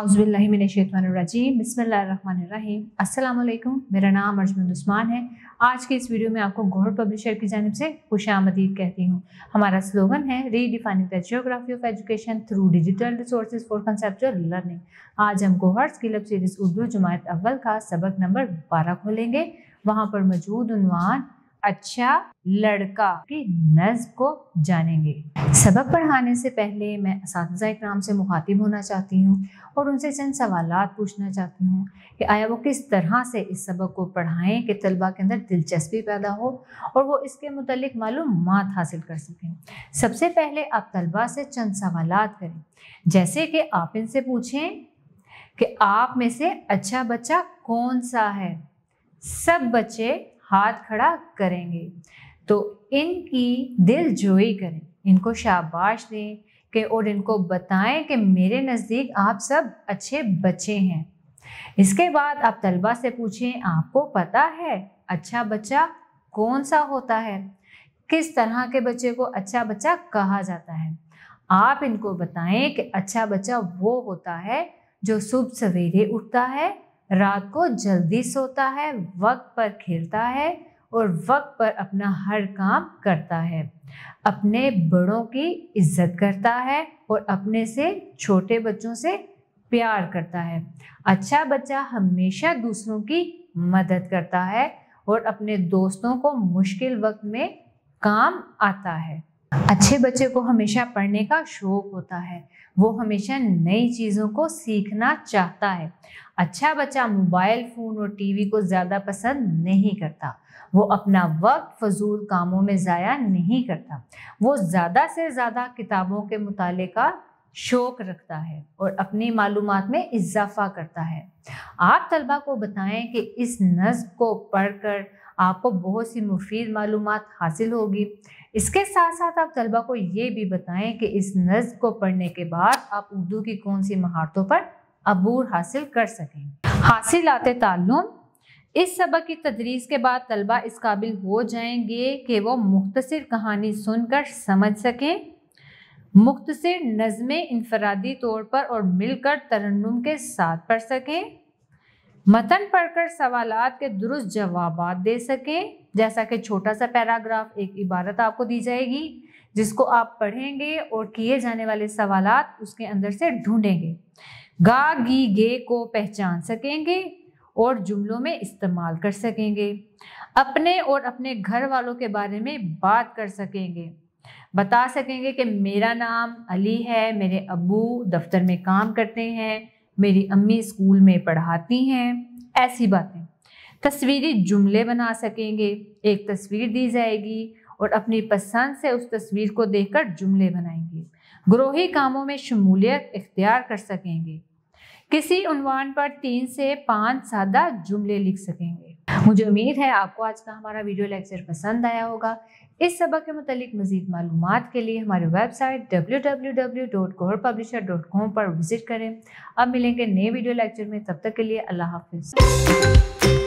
अस्सलाम वालेकुम मेरा नाम अर्जमंद उस्मान है आज के इस वीडियो में आपको गौर पब्लिशर की जानब से खुश आमदीद कहती हूँ हमारा स्लोगन है redefining the geography of education through digital resources for conceptual learning आज हम गोहर्स की लब सीरीज़ उर्दू जमात अव्वल का सबक नंबर बारह खोलेंगे वहाँ पर मौजूद उनवान अच्छा लड़का के नज को जानेंगे सबक पढ़ाने से पहले मैं इस से मुखातिब होना चाहती हूँ और उनसे चंद सवाल पूछना चाहती हूँ कि आया वो किस तरह से इस सबक को पढ़ाएं कि तलबा के अंदर दिलचस्पी पैदा हो और वो इसके मतलब मालूम हासिल कर सकें सबसे पहले आप तलबा से चंद सवाल करें जैसे कि आप इनसे पूछें कि आप में से अच्छा बच्चा कौन सा है सब बच्चे हाथ खड़ा करेंगे तो इनकी दिल जोई करें इनको शाबाश दें कि और इनको बताएं कि मेरे नज़दीक आप सब अच्छे बच्चे हैं इसके बाद आप तलबा से पूछें आपको पता है अच्छा बच्चा कौन सा होता है किस तरह के बच्चे को अच्छा बच्चा कहा जाता है आप इनको बताएं कि अच्छा बच्चा वो होता है जो सुबह सवेरे उठता है रात को जल्दी सोता है वक्त पर खेलता है और वक्त पर अपना हर काम करता है अपने बड़ों की इज्जत करता है और अपने से छोटे बच्चों से प्यार करता है अच्छा बच्चा हमेशा दूसरों की मदद करता है और अपने दोस्तों को मुश्किल वक्त में काम आता है अच्छे बच्चे को हमेशा पढ़ने का शौक होता है वो हमेशा नई चीज़ों को सीखना चाहता है अच्छा बच्चा मोबाइल फ़ोन और टीवी को ज़्यादा पसंद नहीं करता वो अपना वक्त फजूल कामों में ज़ाया नहीं करता वो ज़्यादा से ज़्यादा किताबों के मुताले का शौक रखता है और अपनी मालूम में इजाफा करता है आप तलबा को बताएं कि इस नज्म को पढ़कर आपको बहुत सी मुफीद मालूम हासिल होगी इसके साथ साथ आप तलबा को ये भी बताएं कि इस नज्म को पढ़ने के बाद आप उर्दू की कौन सी महारतों पर अबूर हासिल कर सकें हासिल आते तालुम इस सबक की तदरीस के बाद तलबा इस काबिल हो जाएंगे कि वो मुख्तर कहानी सुनकर समझ सकें मुख्तर से नज़में इनफरादी तौर पर और मिलकर तरन्नुम के साथ पढ़ सकें मतन पढ़कर सवालात के दुरुस्त जवाब दे सकें जैसा कि छोटा सा पैराग्राफ एक इबारत आपको दी जाएगी जिसको आप पढ़ेंगे और किए जाने वाले सवालात उसके अंदर से ढूंढेंगे गा गी गे को पहचान सकेंगे और जुमलों में इस्तेमाल कर सकेंगे अपने और अपने घर वालों के बारे में बात कर सकेंगे बता सकेंगे कि मेरा नाम अली है मेरे अबू दफ्तर में काम करते हैं मेरी अम्मी स्कूल में पढ़ाती हैं ऐसी बातें तस्वीरी जुमले बना सकेंगे एक तस्वीर दी जाएगी और अपनी पसंद से उस तस्वीर को देखकर जुमले बनाएंगे ग्रोही कामों में शमूलियत इख्तियार कर सकेंगे किसी उनवान पर तीन से पाँच सादा जुमले लिख सकेंगे मुझे उम्मीद है आपको आज का हमारा वीडियो लेक्चर पसंद आया होगा इस सबक के मतलब मजीद मालूम के लिए हमारी वेबसाइट कॉम पर विजिट करें अब मिलेंगे नए वीडियो लेक्चर में तब तक के लिए अल्लाह हाफिज़